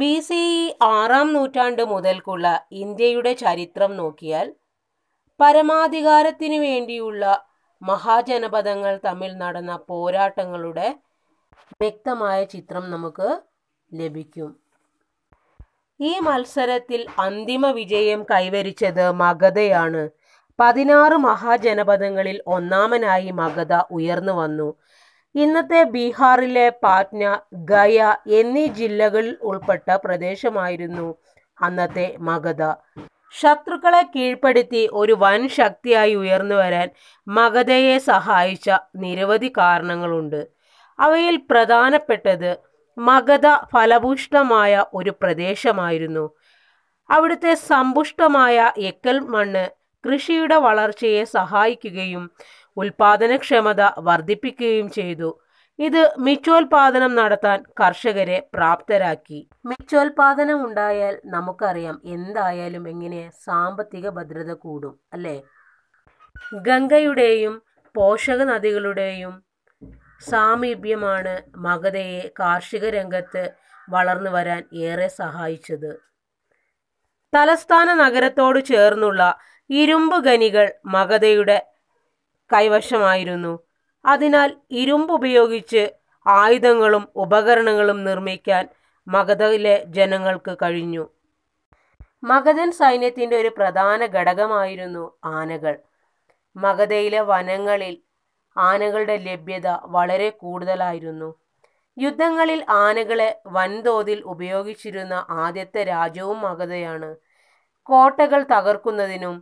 B C E ആറാം നൂറ്റാണ്ട് മുതൽക്കുള്ള ഇന്ത്യയുടെ ചരിത്രം നോക്കിയാൽ പരമാധികാരത്തിനു വേണ്ടിയുള്ള മഹാജനപദങ്ങൾ തമ്മിൽ നടന്ന പോരാട്ടങ്ങളുടെ വ്യക്തമായ ചിത്രം നമുക്ക് ലഭിക്കും ഈ മത്സരത്തിൽ അന്തിമ വിജയം കൈവരിച്ചത് മഗധയാണ് പതിനാറ് മഹാജനപദങ്ങളിൽ ഒന്നാമനായി മഗധ ഉയർന്നു വന്നു ഇന്നത്തെ ബീഹാറിലെ പാറ്റ്ന ഗയ എന്നീ ജില്ലകളിൽ ഉൾപ്പെട്ട പ്രദേശമായിരുന്നു അന്നത്തെ മഗധ ശത്രുക്കളെ കീഴ്പ്പെടുത്തി ഒരു വൻ ശക്തിയായി ഉയർന്നു വരാൻ മഗധയെ സഹായിച്ച നിരവധി കാരണങ്ങളുണ്ട് അവയിൽ പ്രധാനപ്പെട്ടത് മഗധ ഫലഭൂഷ്ടമായ ഒരു പ്രദേശമായിരുന്നു അവിടുത്തെ സമ്പുഷ്ടമായ എക്കൽ മണ്ണ് കൃഷിയുടെ വളർച്ചയെ സഹായിക്കുകയും ഉൽപാദനക്ഷമത വർദ്ധിപ്പിക്കുകയും ചെയ്തു ഇത് മിച്ചോൽപാദനം നടത്താൻ കർഷകരെ പ്രാപ്തരാക്കി മിച്ചോൽപാദനം ഉണ്ടായാൽ നമുക്കറിയാം എന്തായാലും എങ്ങനെ സാമ്പത്തിക ഭദ്രത കൂടും അല്ലേ ഗംഗയുടെയും പോഷക നദികളുടെയും സാമീപ്യമാണ് മഗധയെ കാർഷിക രംഗത്ത് വളർന്നു വരാൻ ഏറെ സഹായിച്ചത് തലസ്ഥാന നഗരത്തോട് ചേർന്നുള്ള ഇരുമ്പ് ഖനികൾ മഗധയുടെ കൈവശമായിരുന്നു അതിനാൽ ഇരുമ്പുപയോഗിച്ച് ആയുധങ്ങളും ഉപകരണങ്ങളും നിർമ്മിക്കാൻ മഗധയിലെ ജനങ്ങൾക്ക് കഴിഞ്ഞു മഗധൻ സൈന്യത്തിൻ്റെ ഒരു പ്രധാന ഘടകമായിരുന്നു ആനകൾ മഗധയിലെ വനങ്ങളിൽ ആനകളുടെ ലഭ്യത വളരെ കൂടുതലായിരുന്നു യുദ്ധങ്ങളിൽ ആനകളെ വൻതോതിൽ ഉപയോഗിച്ചിരുന്ന ആദ്യത്തെ രാജ്യവും മഗധയാണ് കോട്ടകൾ തകർക്കുന്നതിനും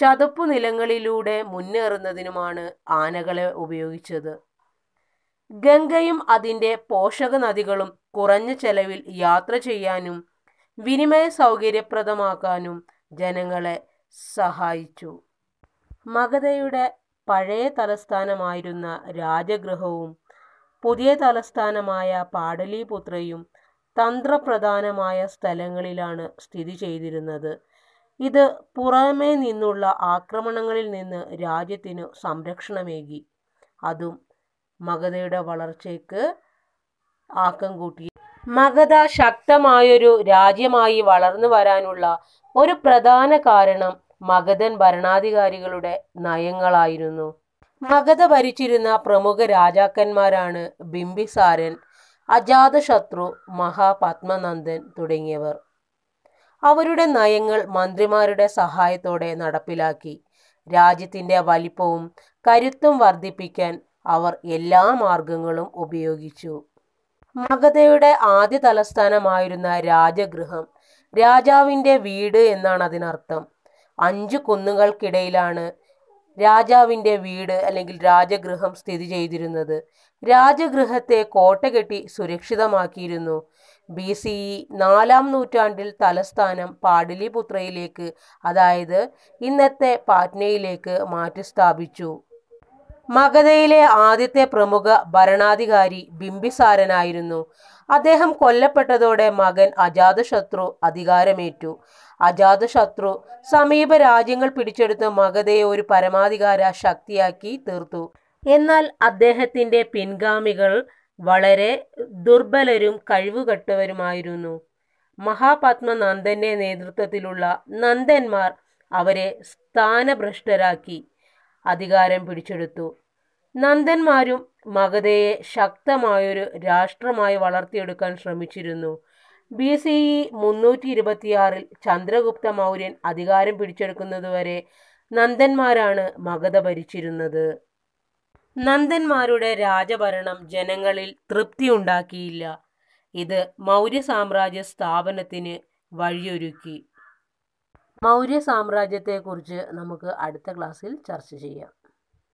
ചതുപ്പു നിലങ്ങളിലൂടെ മുന്നേറുന്നതിനുമാണ് ആനകളെ ഉപയോഗിച്ചത് ഗംഗയും അതിൻ്റെ പോഷക നദികളും കുറഞ്ഞ ചെലവിൽ യാത്ര ചെയ്യാനും വിനിമയ സൗകര്യപ്രദമാക്കാനും ജനങ്ങളെ സഹായിച്ചു മഗധയുടെ പഴയ തലസ്ഥാനമായിരുന്ന രാജഗൃഹവും പുതിയ തലസ്ഥാനമായ പാടലീപുത്രയും തന്ത്രപ്രധാനമായ സ്ഥലങ്ങളിലാണ് സ്ഥിതി ചെയ്തിരുന്നത് ഇത് പുറമേ നിന്നുള്ള ആക്രമണങ്ങളിൽ നിന്ന് രാജ്യത്തിനു സംരക്ഷണമേകി അതും മഗതയുടെ വളർച്ചയ്ക്ക് ആക്കം കൂട്ടി മഗത ശക്തമായൊരു രാജ്യമായി വളർന്നു വരാനുള്ള ഒരു പ്രധാന കാരണം മഗതൻ ഭരണാധികാരികളുടെ നയങ്ങളായിരുന്നു മഗത ഭരിച്ചിരുന്ന പ്രമുഖ രാജാക്കന്മാരാണ് ബിംബിസാരൻ അജാതശത്രു മഹാപത്മനന്ദൻ തുടങ്ങിയവർ അവരുടെ നയങ്ങൾ മന്ത്രിമാരുടെ സഹായത്തോടെ നടപ്പിലാക്കി രാജ്യത്തിൻ്റെ വലിപ്പവും കരുത്തും വർദ്ധിപ്പിക്കാൻ അവർ എല്ലാ മാർഗങ്ങളും ഉപയോഗിച്ചു മഗധയുടെ ആദ്യ തലസ്ഥാനമായിരുന്ന രാജഗൃഹം രാജാവിൻ്റെ വീട് എന്നാണ് അതിനർത്ഥം അഞ്ചു കുന്നുകൾക്കിടയിലാണ് രാജാവിൻ്റെ വീട് അല്ലെങ്കിൽ രാജഗൃഹം സ്ഥിതി ചെയ്തിരുന്നത് രാജഗൃഹത്തെ കോട്ട കെട്ടി സുരക്ഷിതമാക്കിയിരുന്നു ബി സി നാലാം നൂറ്റാണ്ടിൽ തലസ്ഥാനം പാടലിപുത്രയിലേക്ക് അതായത് ഇന്നത്തെ പാറ്റ്നയിലേക്ക് മാറ്റി സ്ഥാപിച്ചു മഗധയിലെ ആദ്യത്തെ പ്രമുഖ ഭരണാധികാരി ബിംബിസാരനായിരുന്നു അദ്ദേഹം കൊല്ലപ്പെട്ടതോടെ മകൻ അജാതശത്രു അധികാരമേറ്റു അജാതശത്രു സമീപ രാജ്യങ്ങൾ പിടിച്ചെടുത്ത് മഗധയെ ഒരു പരമാധികാര ശക്തിയാക്കി തീർത്തു എന്നാൽ അദ്ദേഹത്തിന്റെ പിൻഗാമികൾ വളരെ ദുർബലരും കഴിവുകെട്ടവരുമായിരുന്നു മഹാപത്മനന്ദന്റെ നേതൃത്വത്തിലുള്ള നന്ദന്മാർ അവരെ സ്ഥാനഭ്രഷ്ടരാക്കി അധികാരം പിടിച്ചെടുത്തു നന്ദന്മാരും മഗധയെ ശക്തമായൊരു രാഷ്ട്രമായി വളർത്തിയെടുക്കാൻ ശ്രമിച്ചിരുന്നു ബി സി ഇ മുന്നൂറ്റി ഇരുപത്തിയാറിൽ ചന്ദ്രഗുപ്ത മൗര്യൻ അധികാരം പിടിച്ചെടുക്കുന്നതുവരെ നന്ദന്മാരാണ് മഗധ ഭരിച്ചിരുന്നത് നന്ദന്മാരുടെ രാജഭരണം ജനങ്ങളിൽ തൃപ്തിയുണ്ടാക്കിയില്ല ഇത് മൗര്യ സാമ്രാജ്യ സ്ഥാപനത്തിന് വഴിയൊരുക്കി മൗര്യ സാമ്രാജ്യത്തെക്കുറിച്ച് നമുക്ക് അടുത്ത ക്ലാസ്സിൽ ചർച്ച ചെയ്യാം